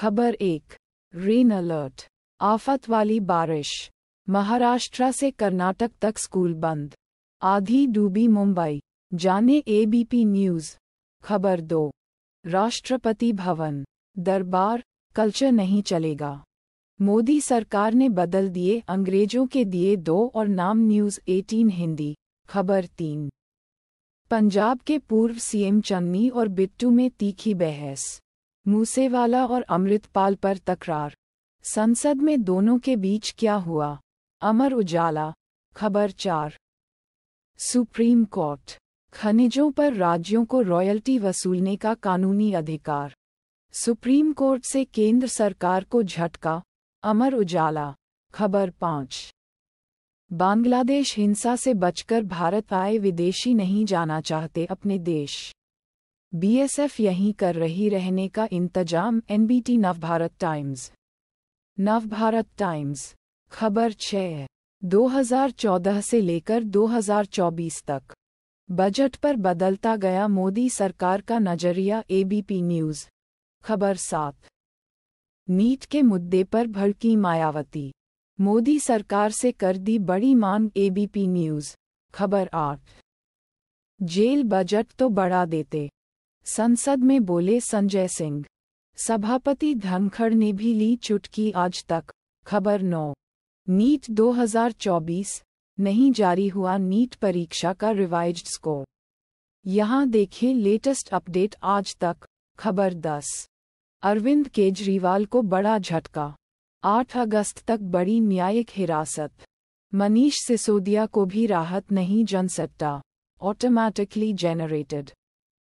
खबर एक rain alert आफत वाली बारिश महाराष्ट्र से कर्नाटक तक स्कूल बंद आधी डूबी मुंबई जाने एबीपी न्यूज खबर दो राष्ट्रपति भवन दरबार कल्चर नहीं चलेगा मोदी सरकार ने बदल दिए अंग्रेजों के दिए दो और नाम न्यूज 18 हिंदी खबर तीन पंजाब के पूर्व सीएम चन्नी और बिट्टू में तीखी बहस मूसेवाला और अमृतपाल पर तकरार संसद में दोनों के बीच क्या हुआ अमर उजाला खबर चार सुप्रीम कोर्ट खनिजों पर राज्यों को रॉयल्टी वसूलने का कानूनी अधिकार सुप्रीम कोर्ट से केंद्र सरकार को झटका अमर उजाला खबर पाँच बांग्लादेश हिंसा से बचकर भारत आए विदेशी नहीं जाना चाहते अपने देश बीएसएफ यहीं कर रही रहने का इंतजाम NBT Navbharat Times Navbharat Times खबर छः 2014 से लेकर 2024 तक बजट पर बदलता गया मोदी सरकार का नजरिया एबीपी न्यूज खबर सात नीट के मुद्दे पर भड़की मायावती मोदी सरकार से कर दी बड़ी मांग एबीपी न्यूज खबर आठ जेल बजट तो बढ़ा देते संसद में बोले संजय सिंह सभापति धनखड़ ने भी ली चुटकी आज तक खबर नौ नीट 2024 नहीं जारी हुआ नीट परीक्षा का रिवाइज्ड स्कोर यहां देखें लेटेस्ट अपडेट आज तक खबर 10 अरविंद केजरीवाल को बड़ा झटका 8 अगस्त तक बड़ी न्यायिक हिरासत मनीष सिसोदिया को भी राहत नहीं जनसट्टा ऑटोमैटिकली जेनरेटेड